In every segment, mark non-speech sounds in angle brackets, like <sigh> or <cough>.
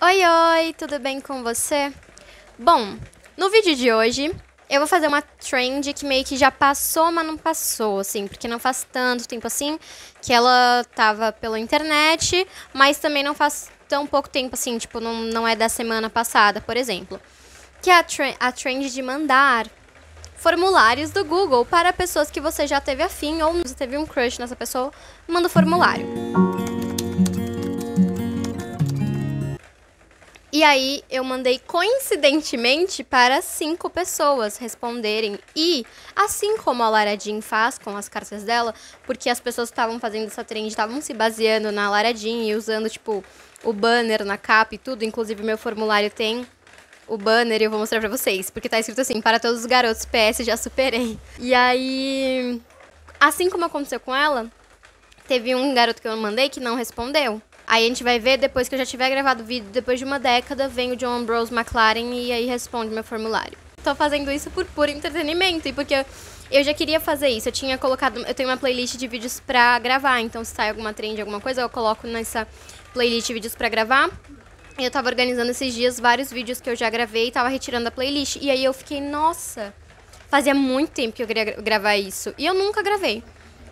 Oi, oi, tudo bem com você? Bom, no vídeo de hoje eu vou fazer uma trend que meio que já passou, mas não passou, assim, porque não faz tanto tempo assim que ela tava pela internet, mas também não faz tão pouco tempo assim, tipo, não, não é da semana passada, por exemplo. Que é a, tre a trend de mandar formulários do Google para pessoas que você já teve afim ou teve um crush nessa pessoa, manda o formulário. E aí eu mandei coincidentemente para cinco pessoas responderem. E, assim como a Lara Jean faz com as cartas dela, porque as pessoas estavam fazendo essa trend, estavam se baseando na Lara Jean e usando, tipo, o banner na capa e tudo. Inclusive, meu formulário tem o banner e eu vou mostrar pra vocês. Porque tá escrito assim, para todos os garotos, PS, já superei. E aí, assim como aconteceu com ela, teve um garoto que eu mandei que não respondeu. Aí a gente vai ver, depois que eu já tiver gravado o vídeo, depois de uma década, vem o John Ambrose McLaren e aí responde meu formulário. Tô fazendo isso por puro entretenimento e porque eu, eu já queria fazer isso. Eu tinha colocado, eu tenho uma playlist de vídeos pra gravar, então se sai alguma trend, alguma coisa, eu coloco nessa playlist de vídeos pra gravar. Eu tava organizando esses dias vários vídeos que eu já gravei e tava retirando da playlist. E aí eu fiquei, nossa, fazia muito tempo que eu queria gravar isso. E eu nunca gravei.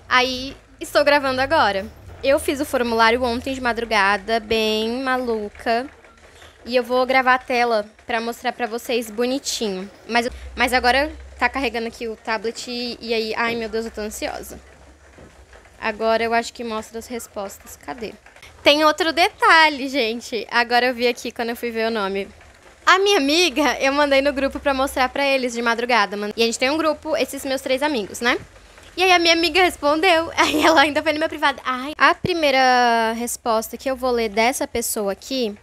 Aí estou gravando agora. Eu fiz o formulário ontem de madrugada, bem maluca. E eu vou gravar a tela para mostrar para vocês bonitinho. Mas, mas agora tá carregando aqui o tablet e, e aí... Ai, meu Deus, eu tô ansiosa. Agora eu acho que mostra as respostas. Cadê? Tem outro detalhe, gente. Agora eu vi aqui quando eu fui ver o nome. A minha amiga, eu mandei no grupo pra mostrar pra eles de madrugada. E a gente tem um grupo, esses meus três amigos, né? E aí a minha amiga respondeu. <laughs> Aí ela ainda foi no meu privado. Ai. A primeira resposta que eu vou ler dessa pessoa aqui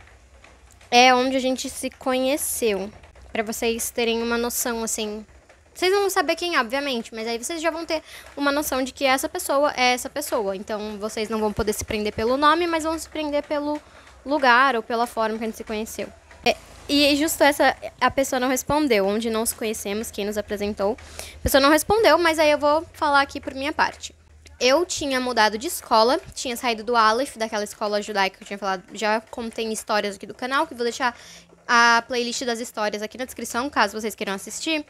é onde a gente se conheceu. para vocês terem uma noção, assim. Vocês não vão saber quem, obviamente, mas aí vocês já vão ter uma noção de que essa pessoa é essa pessoa. Então vocês não vão poder se prender pelo nome, mas vão se prender pelo lugar ou pela forma que a gente se conheceu. É, e justo essa, a pessoa não respondeu. Onde não nos conhecemos, quem nos apresentou. A pessoa não respondeu, mas aí eu vou falar aqui por minha parte. Eu tinha mudado de escola, tinha saído do Aleph, daquela escola judaica que eu tinha falado. Já contém histórias aqui do canal, que vou deixar a playlist das histórias aqui na descrição, caso vocês queiram assistir.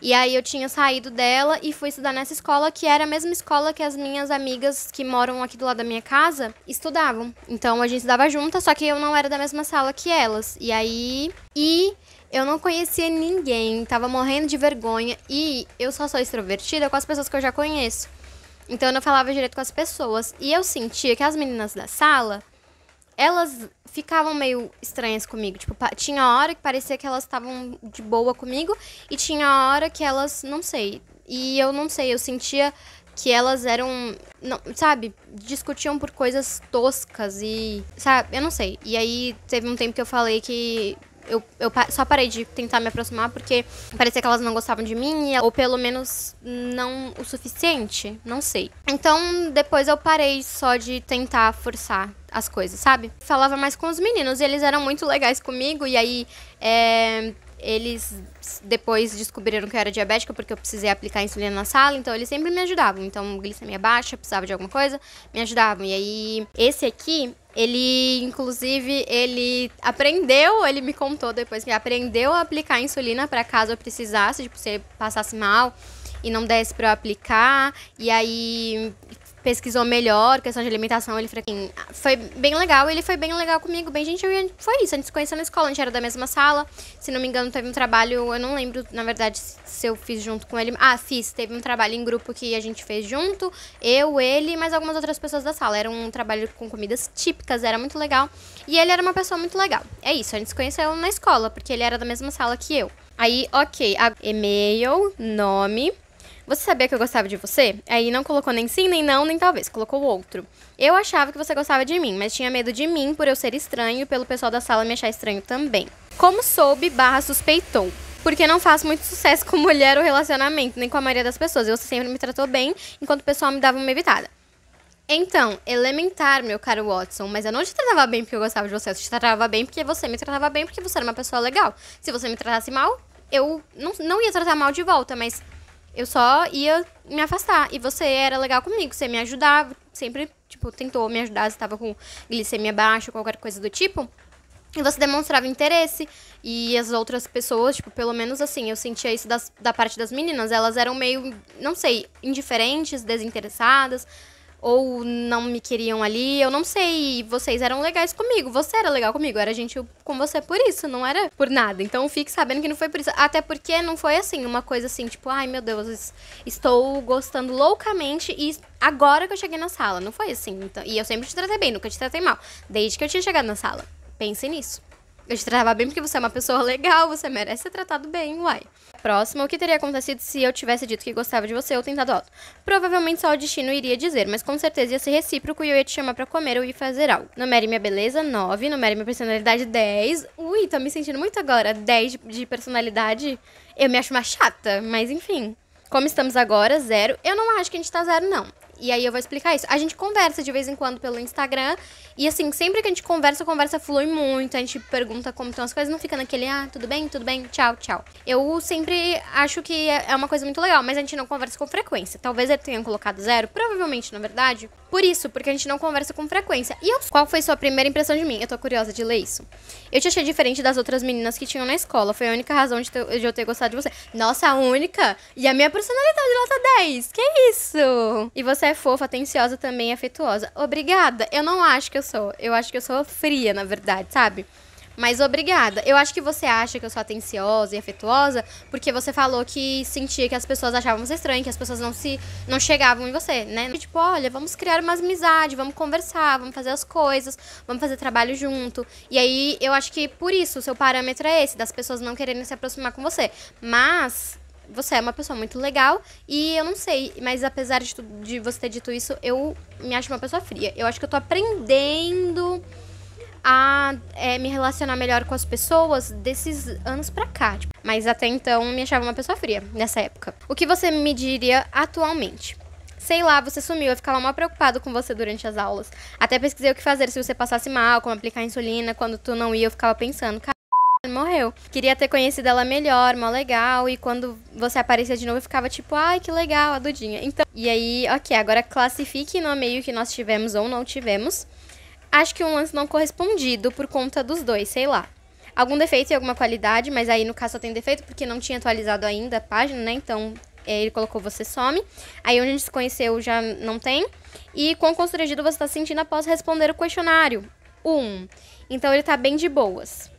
E aí eu tinha saído dela e fui estudar nessa escola, que era a mesma escola que as minhas amigas que moram aqui do lado da minha casa estudavam. Então a gente estudava juntas, só que eu não era da mesma sala que elas. E aí. E eu não conhecia ninguém, tava morrendo de vergonha e eu só sou extrovertida com as pessoas que eu já conheço. Então eu não falava direito com as pessoas. E eu sentia que as meninas da sala elas ficavam meio estranhas comigo. Tipo, tinha hora que parecia que elas estavam de boa comigo e tinha hora que elas, não sei. E eu não sei, eu sentia que elas eram, não, sabe, discutiam por coisas toscas e, sabe, eu não sei. E aí teve um tempo que eu falei que eu, eu só parei de tentar me aproximar porque parecia que elas não gostavam de mim, ou pelo menos não o suficiente, não sei. Então depois eu parei só de tentar forçar as coisas, sabe? Falava mais com os meninos e eles eram muito legais comigo, e aí. É, eles depois descobriram que eu era diabética porque eu precisei aplicar insulina na sala, então eles sempre me ajudavam. Então, glicemia baixa, precisava de alguma coisa, me ajudavam. E aí, esse aqui ele, inclusive, ele aprendeu, ele me contou depois que aprendeu a aplicar insulina para caso eu precisasse, tipo, se passasse mal e não desse para eu aplicar. E aí pesquisou melhor, questão de alimentação, ele foi, assim, foi bem legal, ele foi bem legal comigo, bem gentil, e foi isso, a gente se conheceu na escola, a gente era da mesma sala, se não me engano teve um trabalho, eu não lembro, na verdade, se eu fiz junto com ele, ah, fiz, teve um trabalho em grupo que a gente fez junto, eu, ele e mais algumas outras pessoas da sala, era um trabalho com comidas típicas, era muito legal, e ele era uma pessoa muito legal, é isso, a gente se conheceu na escola, porque ele era da mesma sala que eu. Aí, ok, e-mail, nome, você sabia que eu gostava de você? Aí não colocou nem sim, nem não, nem talvez, colocou outro. Eu achava que você gostava de mim, mas tinha medo de mim por eu ser estranho e pelo pessoal da sala me achar estranho também. Como soube, barra suspeitou porque não faço muito sucesso com <laughs> mulher ou relacionamento, nem com a maioria das pessoas. Eu você sempre me tratou bem, enquanto o pessoal me dava uma evitada. Então, elementar, meu caro Watson, mas eu não te tratava bem porque eu gostava de você, eu te tratava bem porque você me tratava bem porque você era uma pessoa legal. Se você me tratasse mal, eu não, não ia tratar mal de volta, mas eu só ia me afastar. E você era legal comigo, você me ajudava, sempre, tipo, tentou me ajudar, se tava com glicemia baixa, qualquer coisa do tipo. E você demonstrava interesse. E as outras pessoas, tipo, pelo menos assim, eu sentia isso das, da parte das meninas. Elas eram meio, não sei, indiferentes, desinteressadas ou não me queriam ali, eu não sei. Vocês eram legais comigo, você era legal comigo, era gentil com você por isso, não era por nada. Então fique sabendo que não foi por isso. Até porque não foi assim, uma coisa assim, tipo, ai meu Deus, estou gostando loucamente e agora que eu cheguei na sala. Não foi assim. Então, e eu sempre te tratei bem, nunca te tratei mal, desde que eu tinha chegado na sala. Pense nisso. Eu te tratava bem porque você é uma pessoa legal, você merece ser tratado bem, uai. Próximo, o que teria acontecido se eu tivesse dito que gostava de você ou tentado alto? Provavelmente só o destino iria dizer, mas com certeza ia ser recíproco e eu ia te chamar pra comer ou ir fazer algo. Numere minha beleza, 9. Numere minha personalidade, 10. Ui, tô me sentindo muito agora. 10 de, de personalidade, eu me acho uma chata, mas enfim. Como estamos agora, zero. Eu não acho que a gente tá zero, não. E aí eu vou explicar isso. A gente conversa de vez em quando pelo Instagram. E assim, sempre que a gente conversa, a conversa flui muito. A gente pergunta como estão as coisas, não fica naquele, ah, tudo bem, tudo bem, tchau, tchau. Eu sempre acho que é, é uma coisa muito legal, mas a gente não conversa com frequência. Talvez ele tenha colocado zero, provavelmente, na verdade. Por isso, porque a gente não conversa com frequência. E eu, qual foi sua primeira impressão de mim? Eu tô curiosa de ler isso. Eu te achei diferente das outras meninas que tinham na escola. Foi a única razão de, de eu ter gostado de você. Nossa, a única? E a minha personalidade nota 10. Que isso? E você é fofa, atenciosa também, afetuosa. Obrigada. Eu não acho que eu sou. Eu acho que eu sou fria, na verdade, sabe? Mas obrigada. Eu acho que você acha que eu sou atenciosa e afetuosa porque você falou que sentia que as pessoas achavam você estranho, que as pessoas não se não chegavam em você, né? tipo, olha, vamos criar uma amizade, vamos conversar, vamos fazer as coisas, vamos fazer trabalho junto. E aí eu acho que por isso o seu parâmetro é esse, das pessoas não quererem se aproximar com você. Mas você é uma pessoa muito legal e eu não sei, mas apesar de, tu, de você ter dito isso, eu me acho uma pessoa fria. Eu acho que eu tô aprendendo a é, me relacionar melhor com as pessoas desses anos pra cá. Tipo. Mas até então me achava uma pessoa fria nessa época. O que você me diria atualmente? Sei lá, você sumiu, eu ficava mal preocupado com você durante as aulas. Até pesquisei o que fazer se você passasse mal, como aplicar insulina. Quando tu não ia, eu ficava pensando, cara eu Queria ter conhecido ela melhor, mó legal. E quando você aparecia de novo, ficava tipo, ai, que legal, a Dudinha. Então, e aí, ok, agora classifique no meio que nós tivemos ou não tivemos. Acho que um lance não correspondido por conta dos dois, sei lá. Algum defeito e alguma qualidade, mas aí no caso só tem defeito porque não tinha atualizado ainda a página, né? Então é, ele colocou você some. Aí onde a gente se conheceu já não tem. E quão constrangido você está sentindo após responder o questionário? 1. Um. Então ele tá bem de boas.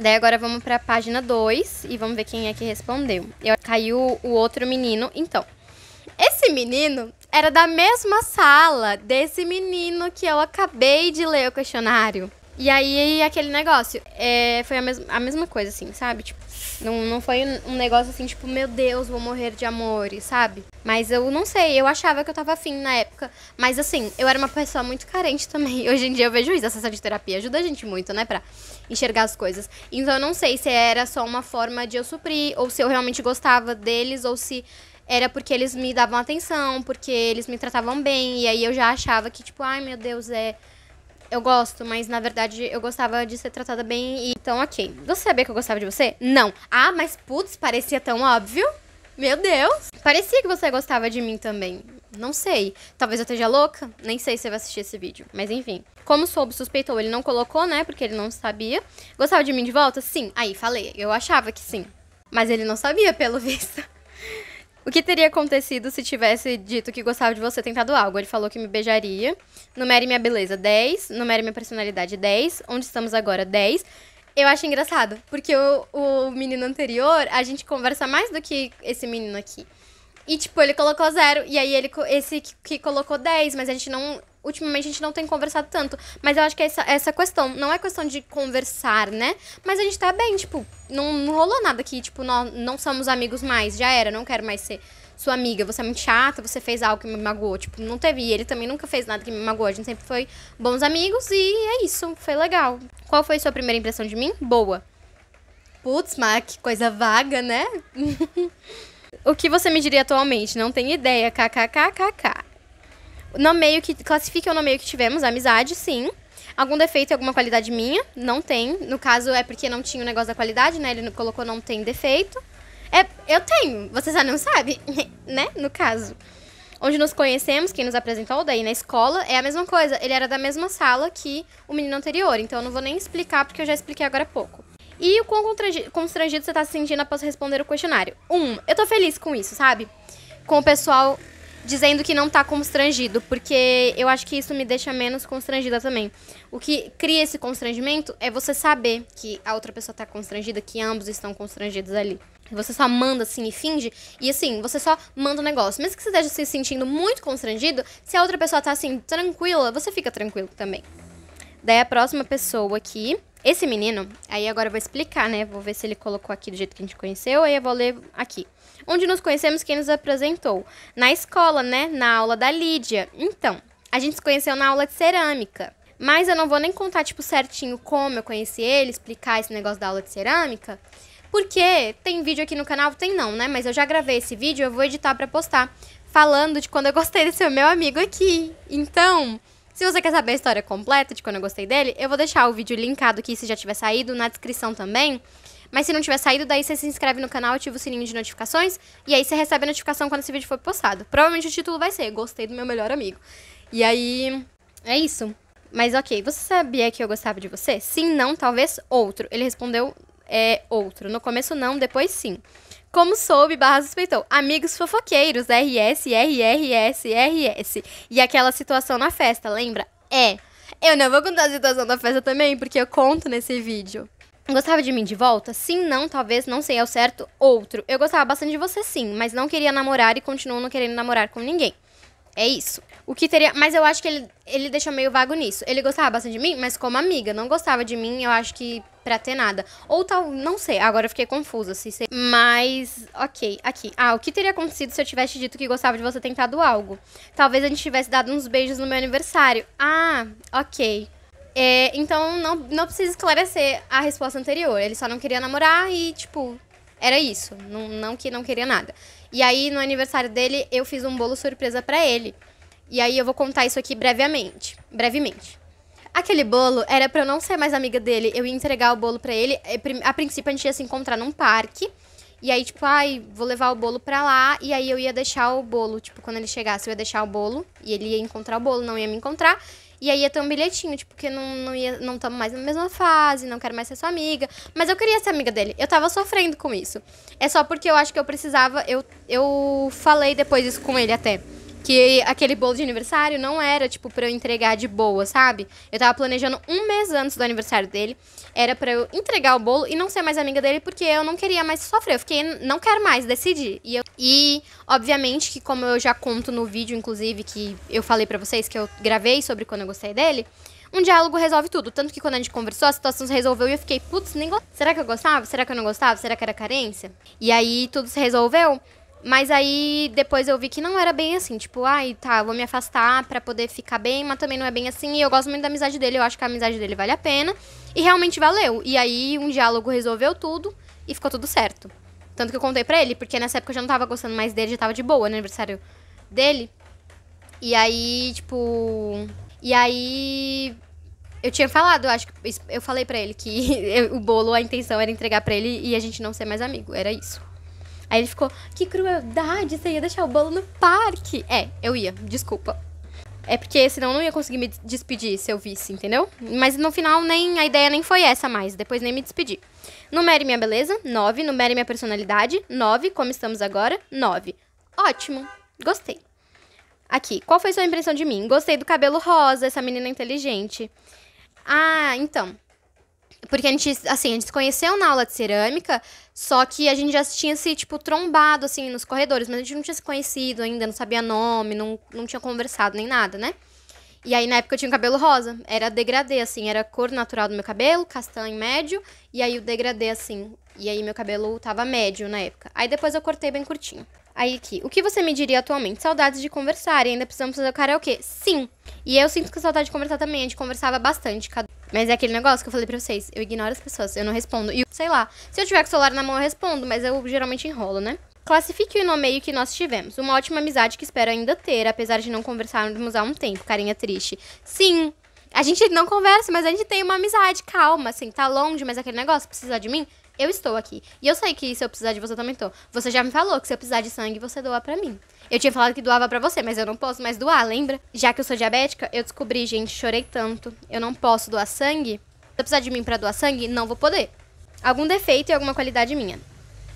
Daí agora vamos para a página 2 e vamos ver quem é que respondeu. Eu, caiu o outro menino, então. Esse menino era da mesma sala desse menino que eu acabei de ler o questionário. E aí, aquele negócio, é, foi a, mes a mesma coisa, assim, sabe? Tipo, não, não foi um negócio assim, tipo, meu Deus, vou morrer de amores, sabe? Mas eu não sei, eu achava que eu tava afim na época. Mas assim, eu era uma pessoa muito carente também. <laughs> Hoje em dia eu vejo isso, a sessão de terapia ajuda a gente muito, né? Pra enxergar as coisas. Então eu não sei se era só uma forma de eu suprir, ou se eu realmente gostava deles, ou se era porque eles me davam atenção, porque eles me tratavam bem, e aí eu já achava que, tipo, ai meu Deus, é. Eu gosto, mas na verdade eu gostava de ser tratada bem. E... Então, ok. Você sabia que eu gostava de você? Não. Ah, mas putz, parecia tão óbvio. Meu Deus! Parecia que você gostava de mim também. Não sei. Talvez eu esteja louca. Nem sei se você vai assistir esse vídeo. Mas enfim. Como soube, suspeitou. Ele não colocou, né? Porque ele não sabia. Gostava de mim de volta? Sim. Aí, falei. Eu achava que sim. Mas ele não sabia, pelo <laughs> visto. O que teria acontecido se tivesse dito que gostava de você tentado algo? Ele falou que me beijaria. Numere minha beleza, 10. Numere minha personalidade, 10. Onde estamos agora, 10. Eu acho engraçado, porque o, o menino anterior, a gente conversa mais do que esse menino aqui. E, tipo, ele colocou zero. E aí ele esse que, que colocou 10, mas a gente não. Ultimamente a gente não tem conversado tanto. Mas eu acho que é essa, essa questão. Não é questão de conversar, né? Mas a gente tá bem, tipo, não, não rolou nada aqui, tipo, nós não somos amigos mais, já era, não quero mais ser sua amiga, você é muito chata, você fez algo que me magoou. Tipo, não teve. E ele também nunca fez nada que me magoou. A gente sempre foi bons amigos e é isso. Foi legal. Qual foi sua primeira impressão de mim? Boa. Putz, mas que coisa vaga, né? <laughs> O que você me diria atualmente? Não tem ideia, kkkkk. Nomeio que. Classifique o nomeio que tivemos, amizade, sim. Algum defeito e alguma qualidade minha? Não tem. No caso, é porque não tinha o negócio da qualidade, né? Ele colocou não tem defeito. É, eu tenho, você já não sabe, <laughs> né? No caso. Onde nos conhecemos, quem nos apresentou daí na escola, é a mesma coisa. Ele era da mesma sala que o menino anterior, então eu não vou nem explicar porque eu já expliquei agora há pouco. E o quão constrangido você tá se sentindo após responder o questionário? Um, eu tô feliz com isso, sabe? Com o pessoal dizendo que não tá constrangido, porque eu acho que isso me deixa menos constrangida também. O que cria esse constrangimento é você saber que a outra pessoa tá constrangida, que ambos estão constrangidos ali. Você só manda assim e finge, e assim, você só manda o um negócio. Mesmo que você esteja se sentindo muito constrangido, se a outra pessoa tá assim, tranquila, você fica tranquilo também. Daí a próxima pessoa aqui esse menino, aí agora eu vou explicar, né? Vou ver se ele colocou aqui do jeito que a gente conheceu, aí eu vou ler aqui. Onde nos conhecemos, quem nos apresentou? Na escola, né? Na aula da Lídia. Então, a gente se conheceu na aula de cerâmica. Mas eu não vou nem contar, tipo, certinho como eu conheci ele, explicar esse negócio da aula de cerâmica. Porque tem vídeo aqui no canal, tem não, né? Mas eu já gravei esse vídeo, eu vou editar para postar. Falando de quando eu gostei de ser meu amigo aqui. Então, se você quer saber a história completa de quando eu gostei dele, eu vou deixar o vídeo linkado aqui se já tiver saído na descrição também. Mas se não tiver saído, daí você se inscreve no canal, ativa o sininho de notificações e aí você recebe a notificação quando esse vídeo for postado. Provavelmente o título vai ser Gostei do meu melhor amigo. E aí, é isso. Mas ok, você sabia que eu gostava de você? Sim, não, talvez outro. Ele respondeu, é, outro. No começo não, depois sim. Como soube, barra suspeitou. Amigos fofoqueiros, RS, RRS, RS. E aquela situação na festa, lembra? É. Eu não vou contar a situação da festa também, porque eu conto nesse vídeo. Gostava de mim de volta? Sim, não, talvez, não sei ao certo, outro. Eu gostava bastante de você sim, mas não queria namorar e continuo não querendo namorar com ninguém. É isso. O que teria. Mas eu acho que ele, ele deixou meio vago nisso. Ele gostava bastante de mim, mas como amiga. Não gostava de mim, eu acho que pra ter nada. Ou tal, não sei. Agora eu fiquei confusa, se se. Mas, ok, aqui. Ah, o que teria acontecido se eu tivesse dito que gostava de você tentado algo? Talvez a gente tivesse dado uns beijos no meu aniversário. Ah, ok. É, então não, não precisa esclarecer a resposta anterior. Ele só não queria namorar e, tipo, era isso. Não, não que não queria nada. E aí, no aniversário dele, eu fiz um bolo surpresa para ele. E aí eu vou contar isso aqui brevemente. Brevemente. Aquele bolo era para eu não ser mais amiga dele. Eu ia entregar o bolo para ele. É, a princípio a gente ia se encontrar num parque. E aí, tipo, ai, vou levar o bolo pra lá. E aí eu ia deixar o bolo. Tipo, quando ele chegasse, eu ia deixar o bolo. E ele ia encontrar o bolo, não ia me encontrar. E aí ia ter um bilhetinho, tipo, que não, não ia, não estamos mais na mesma fase, não quero mais ser sua amiga. Mas eu queria ser amiga dele. Eu tava sofrendo com isso. É só porque eu acho que eu precisava. Eu, eu falei depois isso com ele até. Que aquele bolo de aniversário não era, tipo, pra eu entregar de boa, sabe? Eu tava planejando um mês antes do aniversário dele era para eu entregar o bolo e não ser mais amiga dele porque eu não queria mais sofrer. Eu fiquei, não quero mais, decidi. E, eu, e obviamente que como eu já conto no vídeo, inclusive, que eu falei para vocês que eu gravei sobre quando eu gostei dele, um diálogo resolve tudo. Tanto que quando a gente conversou, a situação se resolveu e eu fiquei, putz, nem go... será que eu gostava? Será que eu não gostava? Será que era carência? E aí tudo se resolveu. Mas aí depois eu vi que não era bem assim, tipo, ai, tá, vou me afastar para poder ficar bem, mas também não é bem assim. E eu gosto muito da amizade dele, eu acho que a amizade dele vale a pena. E realmente valeu. E aí um diálogo resolveu tudo e ficou tudo certo. Tanto que eu contei pra ele, porque nessa época eu já não tava gostando mais dele, já tava de boa no né, aniversário dele. E aí, tipo. E aí. Eu tinha falado, eu acho que. Eu falei para ele que <laughs> o bolo, a intenção era entregar para ele e a gente não ser mais amigo. Era isso. Aí ele ficou, que crueldade, você ia deixar o bolo no parque. É, eu ia, desculpa. É porque senão eu não ia conseguir me despedir se eu visse, entendeu? Mas no final nem a ideia nem foi essa mais, depois nem me despedi. Numere minha beleza, 9. Numere minha personalidade, 9. Como estamos agora, 9. Ótimo, gostei. Aqui, qual foi sua impressão de mim? Gostei do cabelo rosa, essa menina é inteligente. Ah, então, porque a gente, assim, a gente se conheceu na aula de cerâmica, só que a gente já tinha se, tipo, trombado, assim, nos corredores, mas a gente não tinha se conhecido ainda, não sabia nome, não, não tinha conversado nem nada, né? E aí, na época, eu tinha um cabelo rosa. Era degradê, assim, era a cor natural do meu cabelo, castanho médio, e aí o degradê, assim. E aí, meu cabelo tava médio na época. Aí depois eu cortei bem curtinho. Aí aqui, o que você me diria atualmente? Saudades de conversar, e ainda precisamos fazer o karaokê. Sim! E eu sinto que saudade de conversar também, a gente conversava bastante, cada mas é aquele negócio que eu falei pra vocês. Eu ignoro as pessoas, eu não respondo. E, sei lá, se eu tiver com o celular na mão, eu respondo, mas eu geralmente enrolo, né? Classifique o nomeio que nós tivemos. Uma ótima amizade que espero ainda ter, apesar de não conversarmos há um tempo. Carinha triste. Sim, a gente não conversa, mas a gente tem uma amizade. Calma, assim, tá longe, mas aquele negócio, precisa de mim? eu estou aqui. E eu sei que se eu precisar de você, eu também tô. Você já me falou que se eu precisar de sangue, você doa para mim. Eu tinha falado que doava para você, mas eu não posso mais doar, lembra? Já que eu sou diabética, eu descobri, gente, chorei tanto. Eu não posso doar sangue. Se eu precisar de mim para doar sangue, não vou poder. Algum defeito e alguma qualidade minha.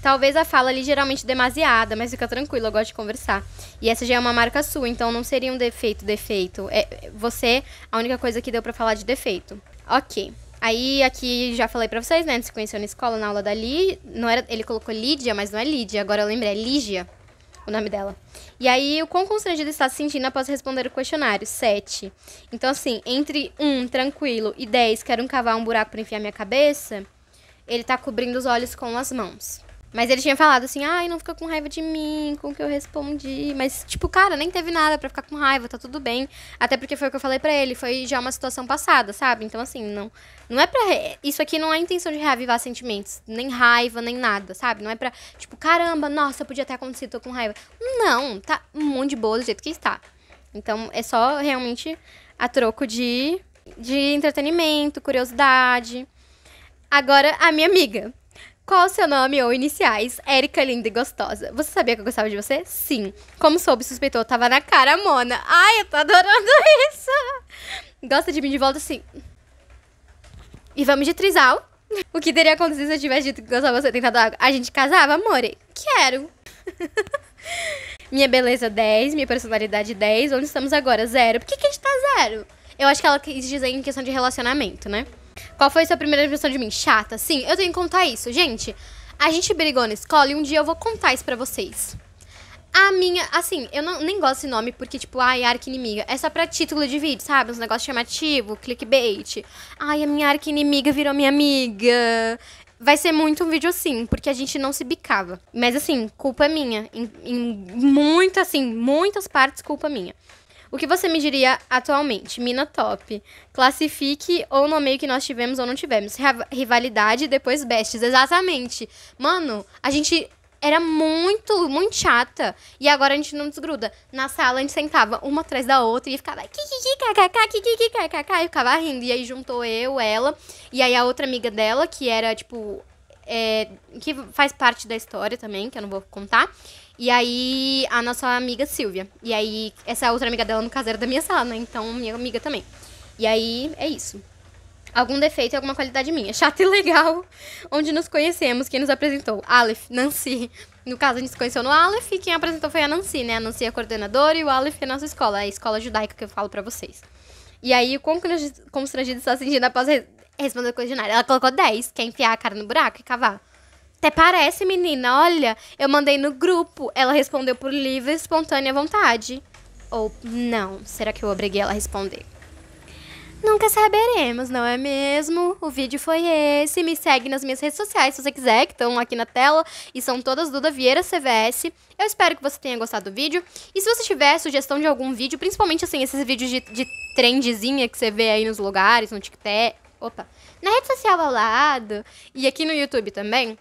Talvez a fala ali geralmente demasiada, mas fica tranquilo, eu gosto de conversar. E essa já é uma marca sua, então não seria um defeito, defeito. É você é a única coisa que deu para falar de defeito. Ok. Aí aqui já falei pra vocês, né? se conheceu na escola, na aula da Lídia. Não era, ele colocou Lídia, mas não é Lídia. Agora eu lembrei, é Lígia o nome dela. E aí, o quão constrangido está se sentindo após responder o questionário? 7. Então, assim, entre um, tranquilo, e 10, quero cavar um buraco para enfiar minha cabeça, ele tá cobrindo os olhos com as mãos. Mas ele tinha falado assim, ai, não fica com raiva de mim, com o que eu respondi. Mas, tipo, cara, nem teve nada para ficar com raiva, tá tudo bem. Até porque foi o que eu falei para ele, foi já uma situação passada, sabe? Então, assim, não. Não é pra. É, isso aqui não é intenção de reavivar sentimentos. Nem raiva, nem nada, sabe? Não é pra, tipo, caramba, nossa, podia ter acontecido, tô com raiva. Não, tá um monte de boa do jeito que está. Então, é só realmente a troco de, de entretenimento, curiosidade. Agora, a minha amiga. Qual o seu nome ou iniciais? Érica linda e gostosa. Você sabia que eu gostava de você? Sim. Como soube, suspeitou, tava na cara, Mona. Ai, eu tô adorando <laughs> isso. Gosta de mim de volta, sim. E vamos de trisal? O que teria acontecido se eu tivesse dito que gostava de você tentado água? A gente casava, amore? Quero. <laughs> minha beleza, 10. Minha personalidade, 10. Onde estamos agora? Zero. Por que, que a gente tá zero? Eu acho que ela quis dizer em questão de relacionamento, né? Qual foi sua primeira impressão de mim? Chata. Sim, eu tenho que contar isso. Gente, a gente brigou na escola e um dia eu vou contar isso pra vocês. A minha, assim, eu não, nem gosto desse nome porque, tipo, ai, arca inimiga É só pra título de vídeo, sabe? Uns negócios chamativos, clickbait. Ai, a minha arca inimiga virou minha amiga. Vai ser muito um vídeo assim, porque a gente não se bicava. Mas, assim, culpa é minha. Em, em muito, assim, muitas partes, culpa é minha. O que você me diria atualmente? Mina top. Classifique ou nomeio que nós tivemos ou não tivemos. Rivalidade, depois bestes. Exatamente. Mano, a gente era muito, muito chata. E agora a gente não desgruda. Na sala a gente sentava uma atrás da outra e ficava kikikikakaká, kikikikakaká. E ficava rindo. E aí juntou eu, ela. E aí a outra amiga dela, que era, tipo. É, que faz parte da história também, que eu não vou contar. E aí, a nossa amiga Silvia. E aí, essa outra amiga dela, no caseiro da minha sala, né? Então, minha amiga também. E aí, é isso. Algum defeito e alguma qualidade minha. Chato e legal, onde nos conhecemos, quem nos apresentou. Aleph, Nancy. No caso, a gente se conheceu no Aleph e quem apresentou foi a Nancy, né? A Nancy é a coordenadora e o Aleph é a nossa escola, é a escola judaica que eu falo pra vocês. E aí, como quão constrangido está sentindo após responder o questionário? Ela colocou 10, quer enfiar a cara no buraco e cavar. Até parece, menina. Olha, eu mandei no grupo. Ela respondeu por livre e espontânea vontade. Ou não, será que eu obriguei ela a responder? Nunca saberemos, não é mesmo? O vídeo foi esse. Me segue nas minhas redes sociais se você quiser, que estão aqui na tela. E são todas Duda Vieira CVS. Eu espero que você tenha gostado do vídeo. E se você tiver sugestão de algum vídeo, principalmente assim, esses vídeos de, de trendzinha que você vê aí nos lugares, no TikTok. Opa! Na rede social ao lado e aqui no YouTube também.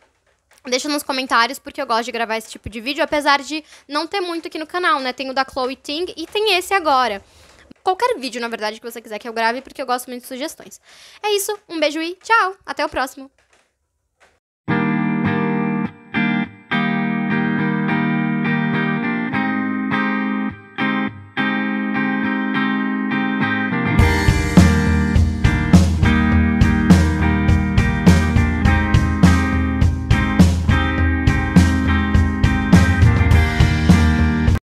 Deixa nos comentários, porque eu gosto de gravar esse tipo de vídeo, apesar de não ter muito aqui no canal, né? Tem o da Chloe Ting e tem esse agora. Qualquer vídeo, na verdade, que você quiser que eu grave, porque eu gosto muito de sugestões. É isso, um beijo e tchau! Até o próximo!